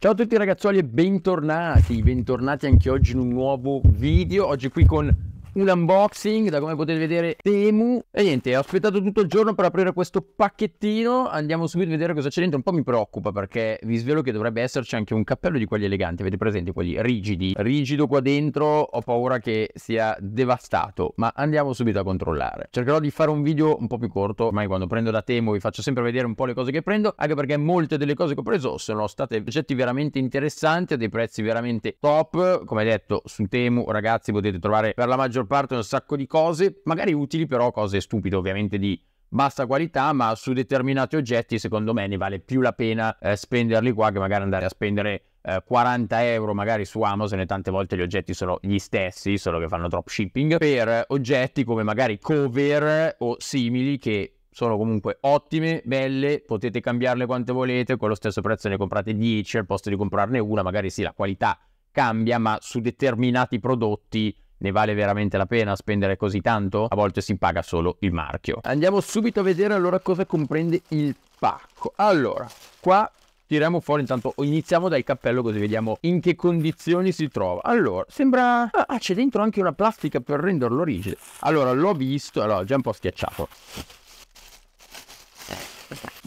Ciao a tutti ragazzuoli e bentornati, bentornati anche oggi in un nuovo video, oggi qui con un unboxing da come potete vedere Temu e niente ho aspettato tutto il giorno per aprire questo pacchettino andiamo subito a vedere cosa c'è dentro un po' mi preoccupa perché vi svelo che dovrebbe esserci anche un cappello di quelli eleganti avete presente quelli rigidi rigido qua dentro ho paura che sia devastato ma andiamo subito a controllare cercherò di fare un video un po' più corto ormai quando prendo da Temu vi faccio sempre vedere un po' le cose che prendo anche perché molte delle cose che ho preso sono state oggetti veramente interessanti a dei prezzi veramente top come detto su Temu ragazzi potete trovare per la maggior partono un sacco di cose, magari utili però cose stupide ovviamente di bassa qualità, ma su determinati oggetti secondo me ne vale più la pena eh, spenderli qua che magari andare a spendere eh, 40 euro magari su Amazon e tante volte gli oggetti sono gli stessi, solo che fanno dropshipping, per oggetti come magari cover o simili che sono comunque ottime, belle, potete cambiarle quante volete, con lo stesso prezzo ne comprate 10 al posto di comprarne una, magari sì la qualità cambia, ma su determinati prodotti ne vale veramente la pena spendere così tanto? A volte si paga solo il marchio. Andiamo subito a vedere allora cosa comprende il pacco. Allora, qua tiriamo fuori intanto iniziamo dal cappello così vediamo in che condizioni si trova allora sembra ah, ah c'è dentro anche una plastica per renderlo rigido allora l'ho visto allora già un po' schiacciato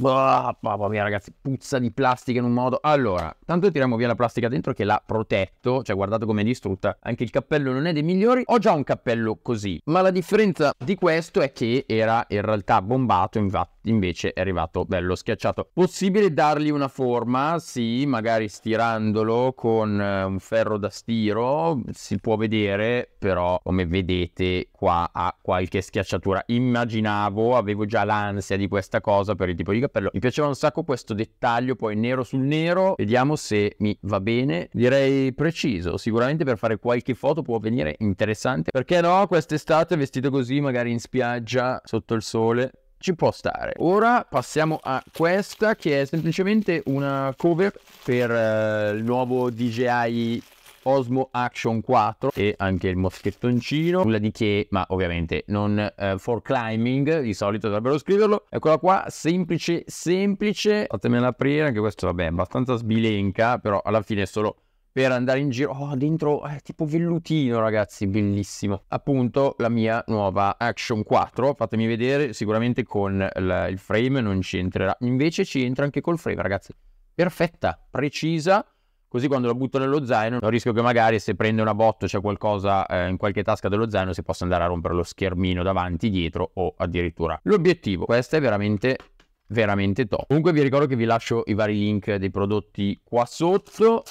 Oh, mamma mia ragazzi, puzza di plastica in un modo. Allora, tanto tiriamo via la plastica dentro che l'ha protetto, cioè guardate com'è distrutta. Anche il cappello non è dei migliori. Ho già un cappello così, ma la differenza di questo è che era in realtà bombato, infatti invece è arrivato bello schiacciato. Possibile dargli una forma? Sì, magari stirandolo con eh, un ferro da stiro, si può vedere, però come vedete qua ha qualche schiacciatura. Immaginavo, avevo già l'ansia di questa cosa per il tipo di cappello. Mi piaceva un sacco questo dettaglio poi nero sul nero. Vediamo se mi va bene. Direi preciso, sicuramente per fare qualche foto può venire interessante. Perché no, quest'estate vestito così magari in spiaggia sotto il sole ci può stare. Ora passiamo a questa che è semplicemente una cover per eh, il nuovo DJI Osmo Action 4 e anche il moschettoncino, nulla di che, ma ovviamente non eh, for climbing, di solito dovrebbero scriverlo. Eccola qua, semplice, semplice. Fatemela aprire, anche questo vabbè, abbastanza sbilenca, però alla fine è solo per andare in giro. Oh, dentro è eh, tipo vellutino, ragazzi, bellissimo. Appunto, la mia nuova Action 4. Fatemi vedere, sicuramente con il, il frame non ci entrerà. Invece ci entra anche col frame, ragazzi. Perfetta, precisa. Così quando la butto nello zaino non rischio che magari se prende una botta c'è qualcosa eh, in qualche tasca dello zaino si possa andare a rompere lo schermino davanti, dietro o addirittura. L'obiettivo, questa è veramente veramente top. Comunque vi ricordo che vi lascio i vari link dei prodotti qua sotto.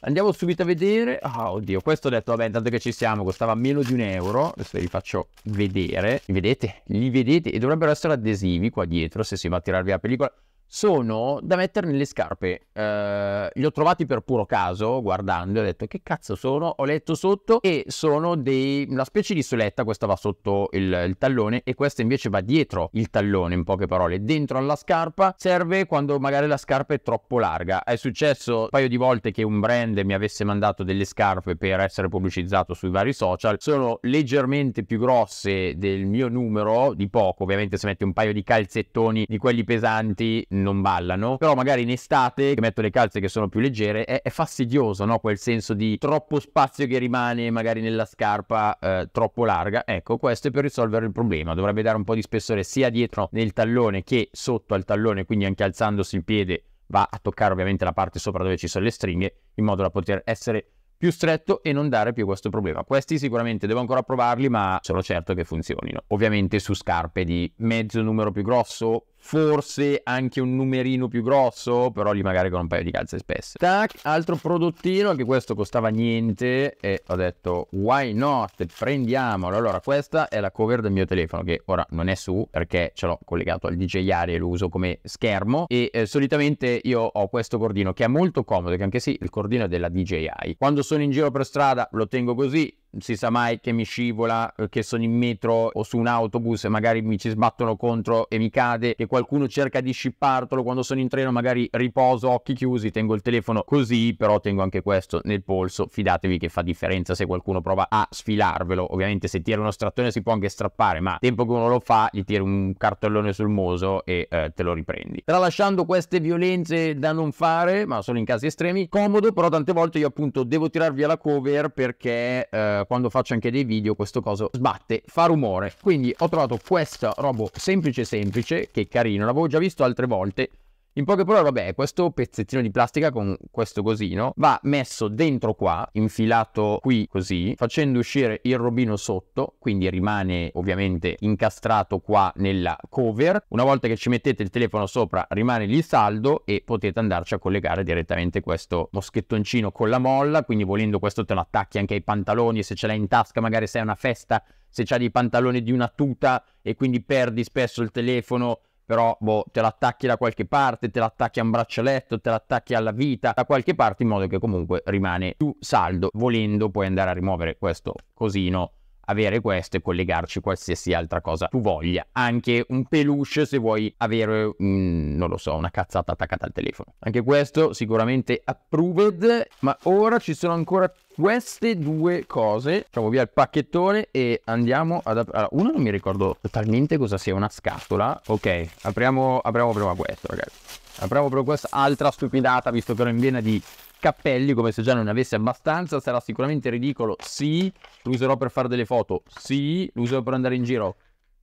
Andiamo subito a vedere. Ah, oh, oddio, questo ho detto, vabbè, intanto che ci siamo, costava meno di un euro. Adesso vi faccio vedere. Li vedete? Li vedete? E dovrebbero essere adesivi qua dietro, se si va a tirare via la pellicola sono da mettere nelle scarpe. Eh, li ho trovati per puro caso, guardando, ho detto che cazzo sono, ho letto sotto e sono dei, una specie di soletta, questa va sotto il, il, tallone e questa invece va dietro il tallone, in poche parole, dentro alla scarpa, serve quando magari la scarpa è troppo larga. È successo un paio di volte che un brand mi avesse mandato delle scarpe per essere pubblicizzato sui vari social, sono leggermente più grosse del mio numero, di poco, ovviamente se metti un paio di calzettoni di quelli pesanti non ballano, però magari in estate che metto le calze che sono più leggere è, è fastidioso, no? Quel senso di troppo spazio che rimane magari nella scarpa eh, troppo larga. Ecco, questo è per risolvere il problema. Dovrebbe dare un po' di spessore sia dietro nel tallone che sotto al tallone, quindi anche alzandosi il piede va a toccare ovviamente la parte sopra dove ci sono le stringhe in modo da poter essere più stretto e non dare più questo problema. Questi sicuramente devo ancora provarli, ma sono certo che funzionino. Ovviamente su scarpe di mezzo numero più grosso forse anche un numerino più grosso, però lì magari con un paio di calze spesse. Tac, altro prodottino, anche questo costava niente e ho detto why not, prendiamolo. Allora questa è la cover del mio telefono che ora non è su perché ce l'ho collegato al DJI e lo uso come schermo e eh, solitamente io ho questo cordino che è molto comodo, che anche sì il cordino è della DJI. Quando sono in giro per strada lo tengo così, si sa mai che mi scivola, eh, che sono in metro o su un autobus e magari mi ci sbattono contro e mi cade, che qualcuno cerca di scippartelo quando sono in treno, magari riposo, occhi chiusi, tengo il telefono così, però tengo anche questo nel polso, fidatevi che fa differenza se qualcuno prova a sfilarvelo, ovviamente se tira uno strattone si può anche strappare, ma tempo che uno lo fa gli tira un cartellone sul muso e eh, te lo riprendi. Tralasciando queste violenze da non fare, ma solo in casi estremi, comodo, però tante volte io appunto devo tirar via la cover perché... Eh, quando faccio anche dei video questo coso sbatte, fa rumore. Quindi ho trovato questa roba semplice semplice, che è carino, l'avevo già visto altre volte, in poche parole, vabbè, questo pezzettino di plastica con questo cosino va messo dentro qua, infilato qui così, facendo uscire il robino sotto, quindi rimane ovviamente incastrato qua nella cover. Una volta che ci mettete il telefono sopra rimane lì saldo e potete andarci a collegare direttamente questo moschettoncino con la molla, quindi volendo questo te lo attacchi anche ai pantaloni, se ce l'hai in tasca magari sei a una festa se c'hai dei pantaloni di una tuta e quindi perdi spesso il telefono però boh, te l'attacchi da qualche parte, te l'attacchi a un braccialetto, te l'attacchi alla vita, da qualche parte in modo che comunque rimane più saldo. Volendo puoi andare a rimuovere questo cosino, avere questo e collegarci qualsiasi altra cosa tu voglia. Anche un peluche se vuoi avere, mm, non lo so, una cazzata attaccata al telefono. Anche questo sicuramente approved, ma ora ci sono ancora queste due cose, facciamo via il pacchettone e andiamo ad aprire. Allora, uno non mi ricordo totalmente cosa sia una scatola. Ok, apriamo, apriamo prima questo, ragazzi. Apriamo proprio questa altra stupidata, visto che ero in vena di cappelli, come se già non ne avessi abbastanza. Sarà sicuramente ridicolo, sì. Lo userò per fare delle foto, sì. Lo userò per andare in giro,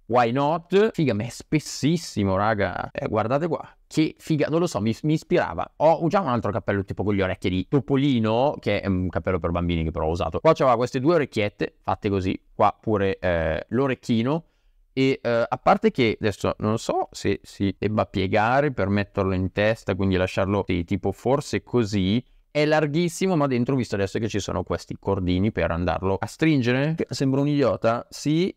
Why not? Figa, ma è spessissimo, raga. Eh, guardate qua. Che figa, non lo so, mi, mi ispirava. Ho già un altro cappello tipo con le orecchie di Topolino, che è un cappello per bambini che però ho usato. Qua c'aveva queste due orecchiette, fatte così. Qua pure eh, l'orecchino. E eh, a parte che adesso non so se si debba piegare per metterlo in testa, quindi lasciarlo sì, tipo forse così. È larghissimo, ma dentro visto adesso che ci sono questi cordini per andarlo a stringere. Sembra un idiota? Sì,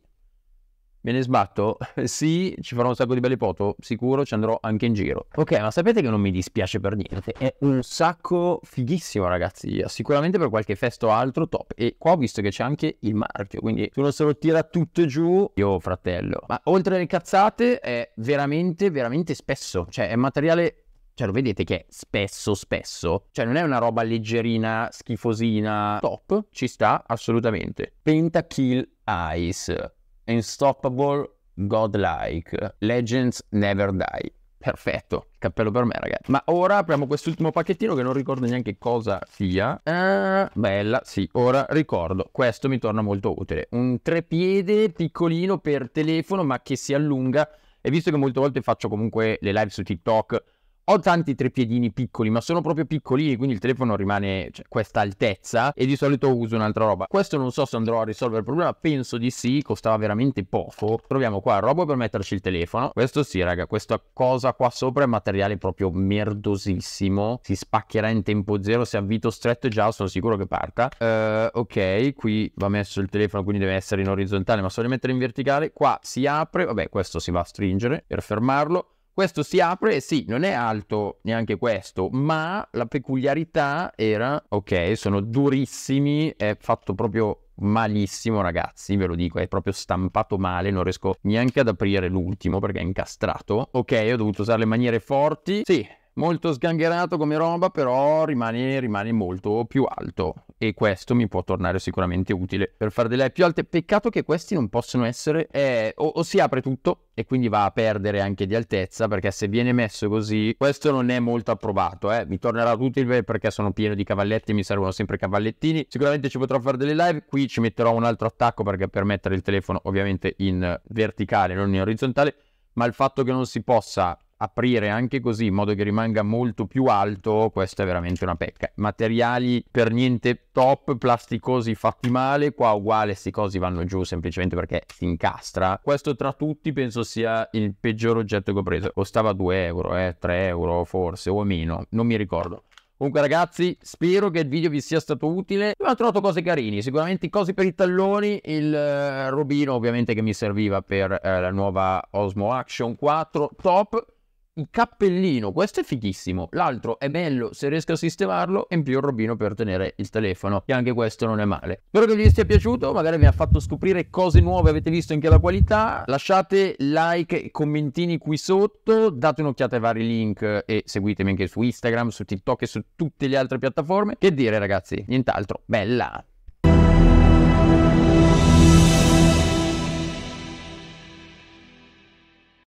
Me ne sbatto? Sì, ci farò un sacco di belle foto, sicuro ci andrò anche in giro. Ok, ma sapete che non mi dispiace per niente, è un sacco fighissimo ragazzi, sicuramente per qualche festo o altro top. E qua ho visto che c'è anche il marchio, quindi tu non se lo tira tutto giù, io fratello. Ma oltre alle cazzate è veramente, veramente spesso, cioè è materiale cioè lo vedete che è spesso spesso, cioè non è una roba leggerina, schifosina, top, ci sta assolutamente. Pentakill Ice, Unstoppable Godlike, Legends Never Die. Perfetto, cappello per me ragazzi. Ma ora apriamo quest'ultimo pacchettino che non ricordo neanche cosa sia. Ah, bella, sì, ora ricordo. Questo mi torna molto utile. Un trepiede piccolino per telefono ma che si allunga. E visto che molte volte faccio comunque le live su TikTok ho tanti treppiedini piccoli, ma sono proprio piccoli, quindi il telefono rimane cioè, questa altezza e di solito uso un'altra roba. Questo non so se andrò a risolvere il problema, penso di sì, costava veramente poco. Proviamo qua roba per metterci il telefono. Questo sì, raga, questa cosa qua sopra è materiale proprio merdosissimo. Si spaccherà in tempo zero, se avvito stretto già sono sicuro che parta. Uh, ok, qui va messo il telefono, quindi deve essere in orizzontale, ma solo di mettere in verticale. Qua si apre, vabbè, questo si va a stringere per fermarlo questo si apre, sì, non è alto neanche questo, ma la peculiarità era, ok, sono durissimi, è fatto proprio malissimo ragazzi, ve lo dico, è proprio stampato male, non riesco neanche ad aprire l'ultimo perché è incastrato. Ok, ho dovuto usare le maniere forti. Sì, molto sgangherato come roba, però rimane, rimane, molto più alto e questo mi può tornare sicuramente utile per fare delle più alte. Peccato che questi non possono essere, eh, o, o, si apre tutto e quindi va a perdere anche di altezza perché se viene messo così questo non è molto approvato, eh. mi tornerà utile perché sono pieno di cavalletti e mi servono sempre cavallettini. Sicuramente ci potrò fare delle live, qui ci metterò un altro attacco perché per mettere il telefono ovviamente in verticale non in orizzontale, ma il fatto che non si possa aprire anche così in modo che rimanga molto più alto, questa è veramente una pecca. Materiali per niente top, plasticosi fatti male, qua uguale sti cosi vanno giù semplicemente perché si incastra. Questo tra tutti penso sia il peggior oggetto che ho preso. Costava 2 euro, eh, 3 euro forse o meno, non mi ricordo. Comunque ragazzi, spero che il video vi sia stato utile. Ho trovato cose carine, sicuramente cose per i talloni, il eh, robino ovviamente che mi serviva per eh, la nuova Osmo Action 4, top il cappellino, questo è fighissimo. L'altro è bello se riesco a sistemarlo e in più il robino per tenere il telefono, che anche questo non è male. Spero che vi sia piaciuto, magari mi ha fatto scoprire cose nuove, avete visto anche la qualità. Lasciate like e commentini qui sotto, date un'occhiata ai vari link e seguitemi anche su Instagram, su TikTok e su tutte le altre piattaforme. Che dire ragazzi, nient'altro, bella!